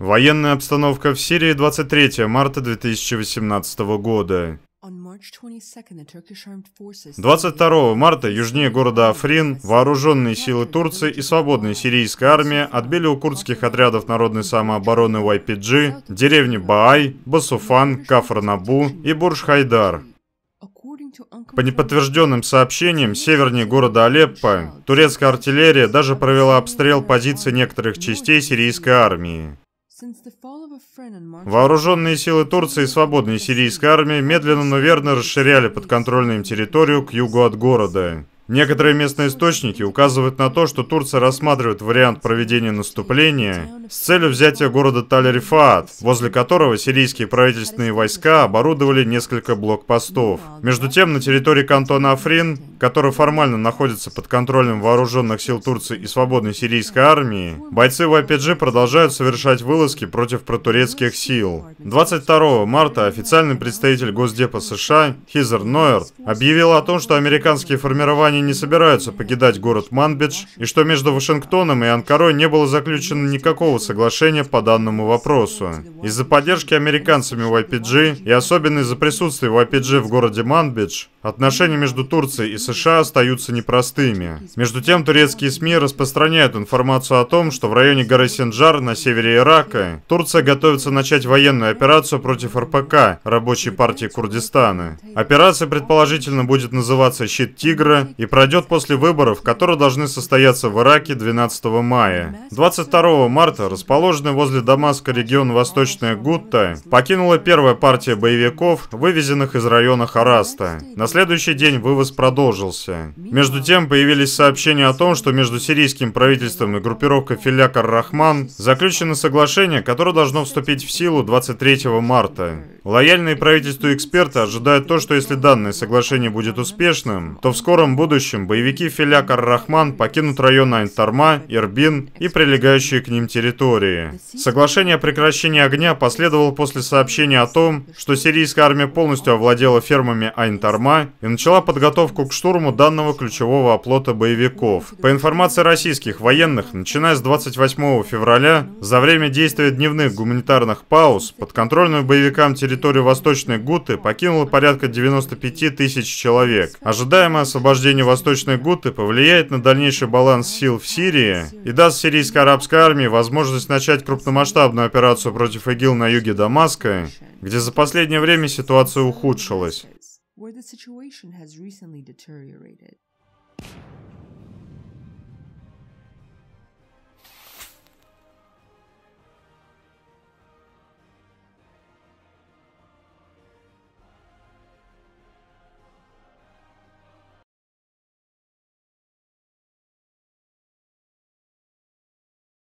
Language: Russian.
Военная обстановка в Сирии 23 марта 2018 года. 22 марта южнее города Африн вооруженные силы Турции и свободная сирийская армия отбили у курдских отрядов народной самообороны YPG деревни Баай, Басуфан, Кафранабу и Бурж-Хайдар. По неподтвержденным сообщениям, севернее города Алеппо турецкая артиллерия даже провела обстрел позиций некоторых частей сирийской армии. Вооруженные силы Турции и свободной сирийской армии медленно, но верно расширяли подконтрольную им территорию к югу от города. Некоторые местные источники указывают на то, что Турция рассматривает вариант проведения наступления с целью взятия города Талерифат, возле которого сирийские правительственные войска оборудовали несколько блокпостов. Между тем, на территории кантона Африн, который формально находится под контролем вооруженных сил Турции и свободной сирийской армии, бойцы YPG продолжают совершать вылазки против протурецких сил. 22 марта официальный представитель Госдепа США Хизер Нойер объявил о том, что американские формирования Британии не собираются покидать город Манбидж и что между Вашингтоном и Анкарой не было заключено никакого соглашения по данному вопросу. Из-за поддержки американцами YPG и особенно из-за присутствия YPG в городе Манбидж, отношения между Турцией и США остаются непростыми. Между тем, турецкие СМИ распространяют информацию о том, что в районе горы Синджар на севере Ирака Турция готовится начать военную операцию против РПК, рабочей партии Курдистана. Операция предположительно будет называться «Щит Тигра» и и пройдет после выборов, которые должны состояться в Ираке 12 мая. 22 марта расположенный возле Дамаска регион Восточная Гутта покинула первая партия боевиков, вывезенных из района Хараста. На следующий день вывоз продолжился. Между тем появились сообщения о том, что между сирийским правительством и группировкой Филяк рахман заключено соглашение, которое должно вступить в силу 23 марта. Лояльные правительству эксперты ожидают то, что если данное соглашение будет успешным, то в скором будущем будущем боевики Филяк рахман покинут район Айнтарма, Ирбин и прилегающие к ним территории. Соглашение о прекращении огня последовало после сообщения о том, что сирийская армия полностью овладела фермами Айнтарма и начала подготовку к штурму данного ключевого оплота боевиков. По информации российских военных, начиная с 28 февраля, за время действия дневных гуманитарных пауз, подконтрольную боевикам территорию Восточной Гуты покинуло порядка 95 тысяч человек. Ожидаемое освобождение Восточной Гуты повлияет на дальнейший баланс сил в Сирии и даст сирийской арабской армии возможность начать крупномасштабную операцию против ИГИЛ на юге Дамаска, где за последнее время ситуация ухудшилась.